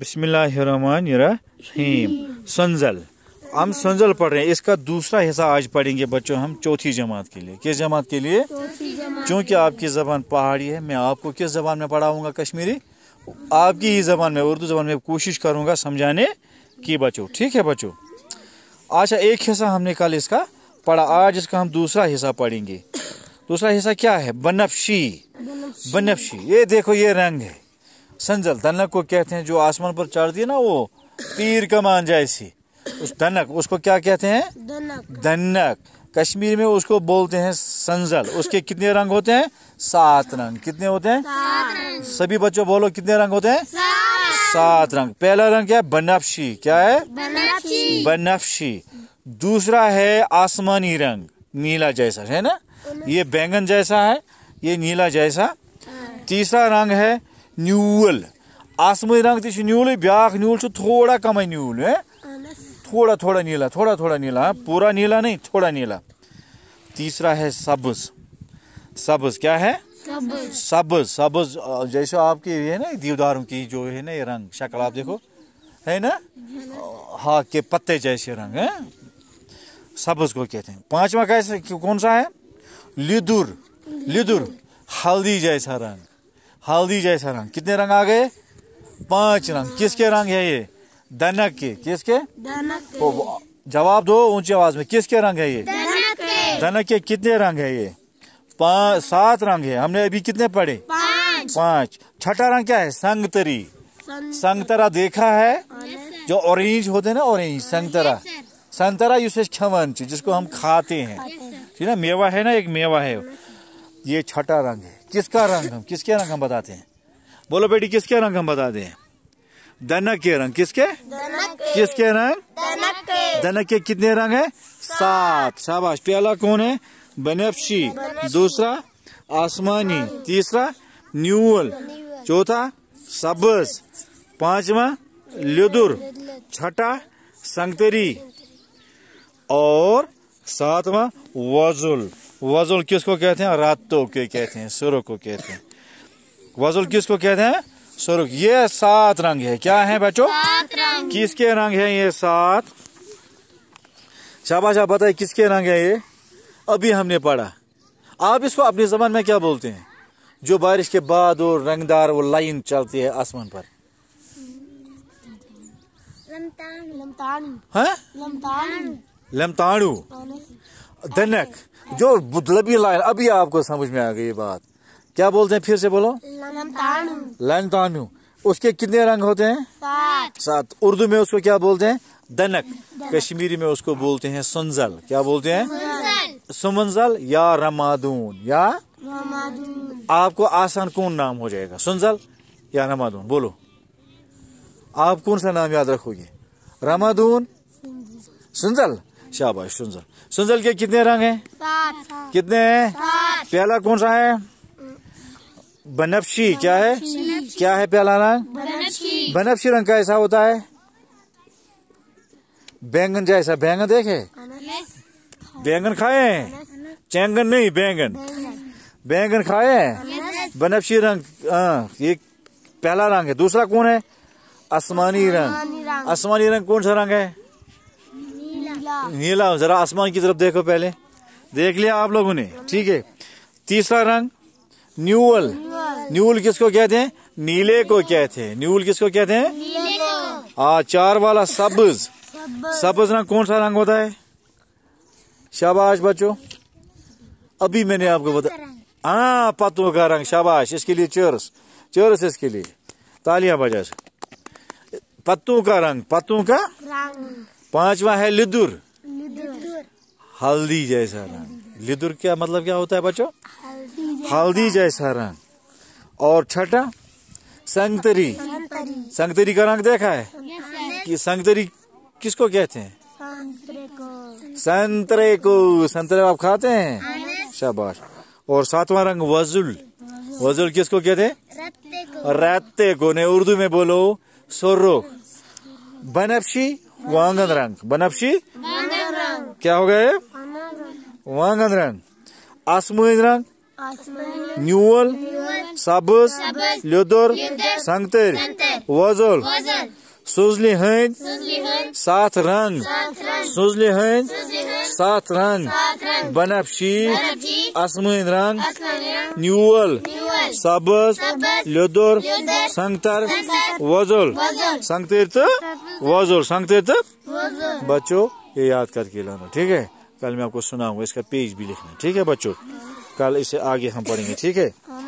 बिस्मिल्लाहिर्रहमानिर्रहीम सन्जल हम सन्जल पढ़ रहे हैं इसका दूसरा हिस्सा आज पढ़ेंगे बच्चों हम चौथी जमात के लिए किस जमात के लिए क्योंकि आपकी ज़बान पहाड़ी है मैं आपको किस ज़बान में पढ़ाऊँगा कश्मीरी आपकी ही ज़बान में उर्दू ज़बान में कोशिश करूँगा समझाने की बच्चों ठीक है बच्चों अच्छा एक हिस्सा हमने कल इसका पढ़ा आज इसका हम दूसरा हिस्सा पढ़ेंगे दूसरा हिस्सा क्या है बनफशी बनफशी ये देखो ये रंग है संजल तनक को कहते हैं जो आसमान पर चढ़ दिए ना वो तीर कमान जैसी उस दनक उसको क्या कहते हैं धनक कश्मीर में उसको बोलते हैं संजल उसके कितने रंग होते हैं सात रंग कितने होते हैं सभी बच्चों बोलो कितने रंग होते हैं सात रंग पहला रंग क्या है बनफशी क्या है बनफशी दूसरा है आसमानी रंग नीला जैसा है ना ये बैंगन जैसा है ये नीला जैसा तीसरा रंग है نیوٗل اَس منٛز رنٛگ تہِ چھُ نیوٗلٕے بیٛاکھ نیوٗل چھُ تھوڑا کَمٕے نیوٗل تھوڑا تھوڑا نیٖلا تھوڑا تھوڑا نیٖلا پوٗرا نیٖلا نہیں تھوڑا نیٖلا تیٖسرا ہے سبٕز सब्ज क्या है सब्ज सब्ज जैसे आपके ये है ना दीवदारों की जो है ना ये रंग शक्ल आप देखो है ना हाँ के पत्ते जैसे रंग है सब्ज को कहते हैं पांचवा कैसे कौन सा है लिदुर लिदुर हल्दी जैसा रंग हल्दी जैसा रंग कितने रंग आ गए पांच रंग किसके रंग है ये दनक के किसके दनक जवाब दो ऊंची आवाज में किसके रंग है ये दनक के कितने रंग है ये पांच सात रंग है हमने अभी कितने पढ़े पांच छठा रंग क्या है संगतरी संगतरा देखा है जो ऑरेंज होते ना ऑरेंज संगतरा संतरा यूसे छवन जिसको हम खाते हैं ठीक है ना मेवा है ना एक मेवा है ये छठा रंग है किसका रंग हम किसके रंग हम बताते हैं बोलो बेटी किसके रंग हम बताते हैं दनक के रंग किसके किसके रंग दनक के कितने रंग है सात शाबाश पहला कौन है बनेपशी दूसरा आसमानी तीसरा न्यूअल चौथा सबस पांचवा लुदुर छठा संगतरी और सातवा वजुल वजुल किसको कहते हैं रातों के कहते हैं सुरुख को कहते हैं वजुल किसको कहते हैं सुरुख ये सात रंग है क्या है बच्चों किसके रंग है ये सात शाबाशा बताए किसके रंग है ये अभी हमने पढ़ा आप इसको अपनी जबान में क्या बोलते हैं जो बारिश के बाद वो रंगदार वो लाइन चलती है आसमान पर लमताणु लम्तान। लमताणु द नेक जो लबी लाइन अभी आपको समझ में आ गई ये बात क्या बोलते हैं फिर से बोलो तानू उसके कितने रंग होते हैं सात सात उर्दू में उसको क्या बोलते हैं दनक कश्मीरी में उसको बोलते हैं सुनजल क्या बोलते हैं सुमंजल या रमादून या रमादून आपको आसान कौन नाम हो जाएगा सुनजल या रमादून बोलो आप कौन सा नाम याद रखोगे रमादून सुनजल शाबाश सुनजल सुनजल के कितने रंग हैं सात कितने हैं प्याला कौन सा है बनफशी क्या है क्या है प्याला रंग बनफशी रंग का ऐसा होता है बैंगन जैसा बैंगन देखे बैंगन खाए चैंगन नहीं बैंगन बैंगन खाए हैं बनफशी रंग हाँ, ये पहला रंग है दूसरा कौन है आसमानी रंग आसमानी रंग कौन सा रंग है नीला नीला जरा आसमान की तरफ देखो पहले देख लिया आप लोगों ने ठीक है तीसरा रंग न्यूअल न्यूल किसको कहते हैं नीले को कहते हैं न्यूल किसको कहते हैं हाँ चार वाला सब्ज सब्ज रंग कौन सा रंग होता है शाबाश बच्चो अभी मैंने आपको बताया हाँ पत्तों का रंग शाबाश इसके लिए चर्स चर्स इसके लिए तालियां बजा पत्तों का रंग पत्तों का रंग पांचवा है लिदुर हल्दी जैसा रंग लिदुर क्या मतलब क्या होता है बच्चों हल्दी जैसा रंग और छठा संगतरी संगतरी का रंग देखा है कि संगतरी किसको कहते हैं संतरे को संतरे आप खाते हैं हाँ। शाबाश और सातवां रंग वजुल वजुल किसको कहते हैं रत्ते को ने उर्दू में बोलो सोर्रो बनफशी वांगन रंग बनपशी क्या हो गया वांगनरंग आसमान रंग न्यूल सबज लेदर संगतर वजल सुजली हंद सात रंग सुजली हंद सात रंग बनपशी आसमान रंग न्यूल सबज लेदर संगतर वजल संगतर तो वाजोर संगते तब बच्चों ये याद करके लाना ठीक है कल मैं आपको सुनाऊंगा इसका पेज भी लिखना ठीक है बच्चों कल इसे आगे हम पढ़ेंगे ठीक है हाँ।